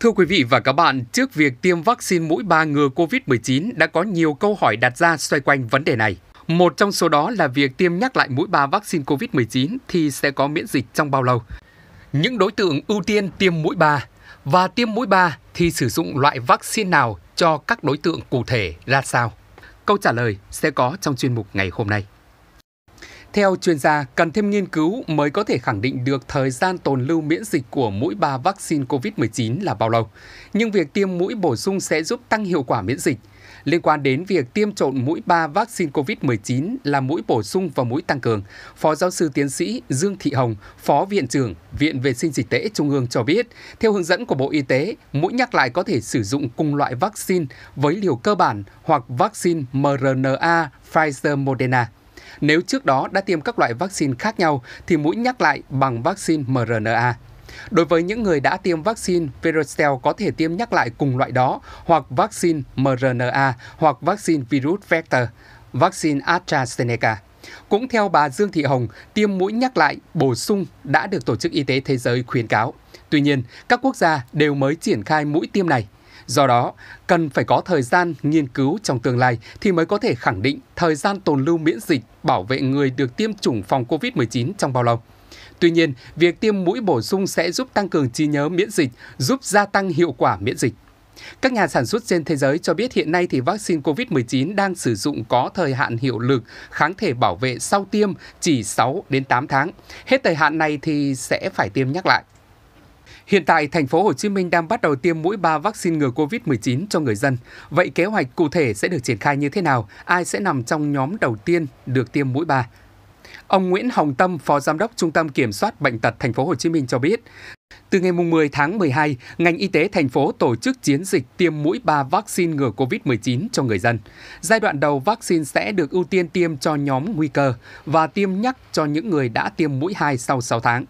Thưa quý vị và các bạn, trước việc tiêm vaccine mũi 3 ngừa COVID-19 đã có nhiều câu hỏi đặt ra xoay quanh vấn đề này. Một trong số đó là việc tiêm nhắc lại mũi 3 vaccine COVID-19 thì sẽ có miễn dịch trong bao lâu? Những đối tượng ưu tiên tiêm mũi 3 và tiêm mũi 3 thì sử dụng loại vaccine nào cho các đối tượng cụ thể ra sao? Câu trả lời sẽ có trong chuyên mục ngày hôm nay. Theo chuyên gia, cần thêm nghiên cứu mới có thể khẳng định được thời gian tồn lưu miễn dịch của mũi 3 vaccine COVID-19 là bao lâu. Nhưng việc tiêm mũi bổ sung sẽ giúp tăng hiệu quả miễn dịch. Liên quan đến việc tiêm trộn mũi 3 vaccine COVID-19 là mũi bổ sung và mũi tăng cường, Phó Giáo sư Tiến sĩ Dương Thị Hồng, Phó Viện trưởng Viện Vệ sinh Dịch tễ Trung ương cho biết, theo hướng dẫn của Bộ Y tế, mũi nhắc lại có thể sử dụng cùng loại vaccine với liều cơ bản hoặc vaccine mRNA Pfizer Moderna. Nếu trước đó đã tiêm các loại vaccine khác nhau thì mũi nhắc lại bằng vaccine mRNA. Đối với những người đã tiêm vaccine, Verocell có thể tiêm nhắc lại cùng loại đó hoặc vaccine mRNA hoặc vaccine virus vector, vaccine AstraZeneca. Cũng theo bà Dương Thị Hồng, tiêm mũi nhắc lại bổ sung đã được Tổ chức Y tế Thế giới khuyến cáo. Tuy nhiên, các quốc gia đều mới triển khai mũi tiêm này. Do đó, cần phải có thời gian nghiên cứu trong tương lai thì mới có thể khẳng định thời gian tồn lưu miễn dịch bảo vệ người được tiêm chủng phòng COVID-19 trong bao lâu. Tuy nhiên, việc tiêm mũi bổ sung sẽ giúp tăng cường trí nhớ miễn dịch, giúp gia tăng hiệu quả miễn dịch. Các nhà sản xuất trên thế giới cho biết hiện nay thì vaccine COVID-19 đang sử dụng có thời hạn hiệu lực kháng thể bảo vệ sau tiêm chỉ 6 đến 8 tháng. Hết thời hạn này thì sẽ phải tiêm nhắc lại. Hiện tại, thành phố Hồ Chí Minh đang bắt đầu tiêm mũi 3 vaccine ngừa COVID-19 cho người dân. Vậy kế hoạch cụ thể sẽ được triển khai như thế nào? Ai sẽ nằm trong nhóm đầu tiên được tiêm mũi 3? Ông Nguyễn Hồng Tâm, Phó Giám đốc Trung tâm Kiểm soát Bệnh tật Thành phố Hồ Chí Minh cho biết, từ ngày 10 tháng 12, ngành y tế thành phố tổ chức chiến dịch tiêm mũi 3 vaccine ngừa COVID-19 cho người dân. Giai đoạn đầu vaccine sẽ được ưu tiên tiêm cho nhóm nguy cơ và tiêm nhắc cho những người đã tiêm mũi 2 sau 6 tháng.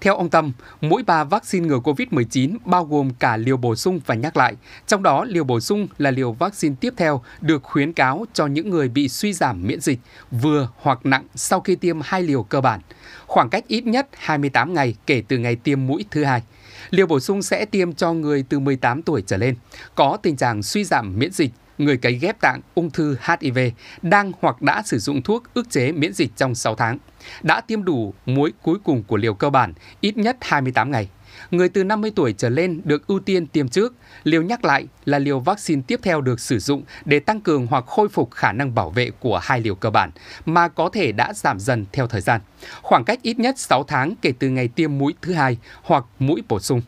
Theo ông Tâm, mỗi ba vaccine ngừa COVID-19 bao gồm cả liều bổ sung và nhắc lại. Trong đó, liều bổ sung là liều vaccine tiếp theo được khuyến cáo cho những người bị suy giảm miễn dịch vừa hoặc nặng sau khi tiêm hai liều cơ bản. Khoảng cách ít nhất 28 ngày kể từ ngày tiêm mũi thứ hai. Liều bổ sung sẽ tiêm cho người từ 18 tuổi trở lên, có tình trạng suy giảm miễn dịch người cấy ghép tạng ung thư HIV đang hoặc đã sử dụng thuốc ức chế miễn dịch trong 6 tháng, đã tiêm đủ mũi cuối cùng của liều cơ bản ít nhất 28 ngày. Người từ 50 tuổi trở lên được ưu tiên tiêm trước, liều nhắc lại là liều vaccine tiếp theo được sử dụng để tăng cường hoặc khôi phục khả năng bảo vệ của hai liều cơ bản, mà có thể đã giảm dần theo thời gian, khoảng cách ít nhất 6 tháng kể từ ngày tiêm mũi thứ hai hoặc mũi bổ sung.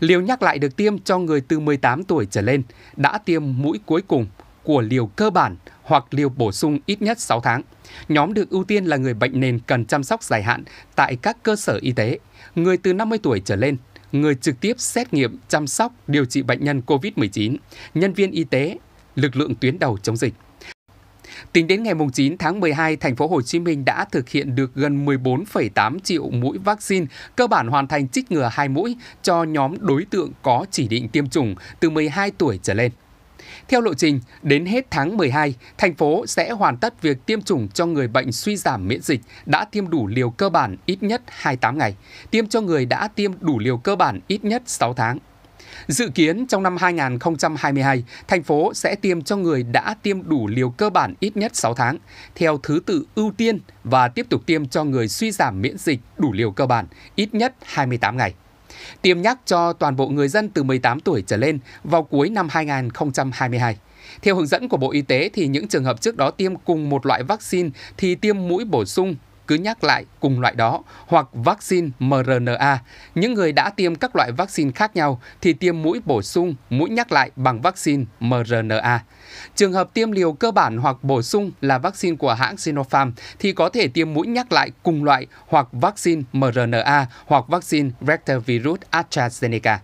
Liều nhắc lại được tiêm cho người từ 18 tuổi trở lên đã tiêm mũi cuối cùng của liều cơ bản hoặc liều bổ sung ít nhất 6 tháng. Nhóm được ưu tiên là người bệnh nền cần chăm sóc dài hạn tại các cơ sở y tế, người từ 50 tuổi trở lên, người trực tiếp xét nghiệm, chăm sóc, điều trị bệnh nhân COVID-19, nhân viên y tế, lực lượng tuyến đầu chống dịch. Tính đến ngày 9 tháng 12, thành phố Hồ Chí Minh đã thực hiện được gần 14,8 triệu mũi vaccine, cơ bản hoàn thành chích ngừa hai mũi cho nhóm đối tượng có chỉ định tiêm chủng từ 12 tuổi trở lên. Theo lộ trình, đến hết tháng 12, thành phố sẽ hoàn tất việc tiêm chủng cho người bệnh suy giảm miễn dịch đã tiêm đủ liều cơ bản ít nhất 28 ngày, tiêm cho người đã tiêm đủ liều cơ bản ít nhất 6 tháng. Dự kiến trong năm 2022, thành phố sẽ tiêm cho người đã tiêm đủ liều cơ bản ít nhất 6 tháng, theo thứ tự ưu tiên và tiếp tục tiêm cho người suy giảm miễn dịch đủ liều cơ bản ít nhất 28 ngày. Tiêm nhắc cho toàn bộ người dân từ 18 tuổi trở lên vào cuối năm 2022. Theo hướng dẫn của Bộ Y tế thì những trường hợp trước đó tiêm cùng một loại vaccine thì tiêm mũi bổ sung cứ nhắc lại cùng loại đó hoặc vaccine mRNA. Những người đã tiêm các loại vaccine khác nhau thì tiêm mũi bổ sung, mũi nhắc lại bằng vaccine mRNA. Trường hợp tiêm liều cơ bản hoặc bổ sung là vaccine của hãng Sinopharm thì có thể tiêm mũi nhắc lại cùng loại hoặc vaccine mRNA hoặc vaccine Vector-virus AstraZeneca.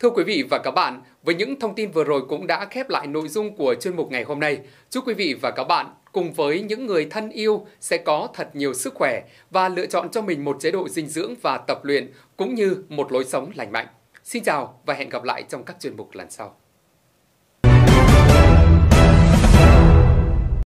Thưa quý vị và các bạn, với những thông tin vừa rồi cũng đã khép lại nội dung của chuyên mục ngày hôm nay. Chúc quý vị và các bạn cùng với những người thân yêu sẽ có thật nhiều sức khỏe và lựa chọn cho mình một chế độ dinh dưỡng và tập luyện cũng như một lối sống lành mạnh. Xin chào và hẹn gặp lại trong các chuyên mục lần sau.